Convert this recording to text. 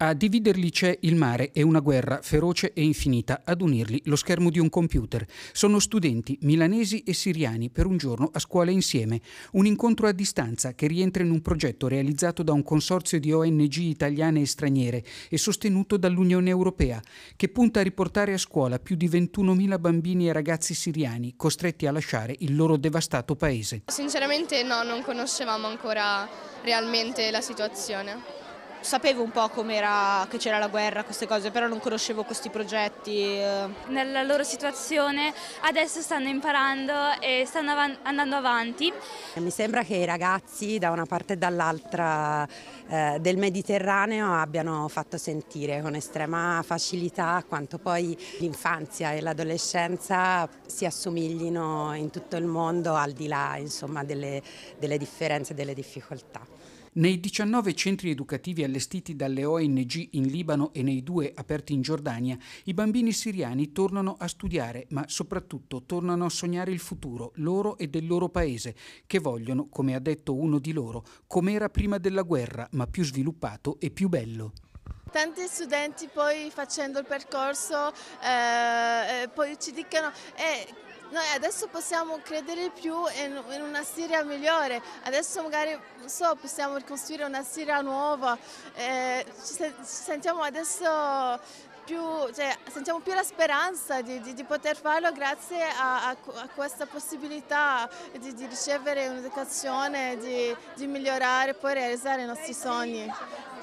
A dividerli c'è il mare e una guerra feroce e infinita, ad unirli lo schermo di un computer. Sono studenti milanesi e siriani per un giorno a scuola insieme, un incontro a distanza che rientra in un progetto realizzato da un consorzio di ONG italiane e straniere e sostenuto dall'Unione Europea, che punta a riportare a scuola più di 21.000 bambini e ragazzi siriani costretti a lasciare il loro devastato paese. Sinceramente no, non conoscevamo ancora realmente la situazione sapevo un po' com'era, che c'era la guerra, queste cose, però non conoscevo questi progetti. Eh. Nella loro situazione adesso stanno imparando e stanno av andando avanti. Mi sembra che i ragazzi da una parte e dall'altra eh, del Mediterraneo abbiano fatto sentire con estrema facilità quanto poi l'infanzia e l'adolescenza si assomiglino in tutto il mondo al di là insomma, delle, delle differenze e delle difficoltà. Nei 19 centri educativi allestiti dalle ONG in Libano e nei due aperti in Giordania, i bambini siriani tornano a studiare, ma soprattutto tornano a sognare il futuro loro e del loro paese, che vogliono, come ha detto uno di loro, come era prima della guerra, ma più sviluppato e più bello. Tanti studenti poi facendo il percorso eh, eh, poi ci dicono eh, noi adesso possiamo credere più in, in, una Siria migliore, adesso magari so, possiamo ricostruire una Siria nuova, eh, ci, sentiamo adesso più, cioè, sentiamo più la speranza di, di, di poter farlo grazie a, a, a questa possibilità di, di ricevere un'educazione, di migliorare e poi realizzare i nostri sogni.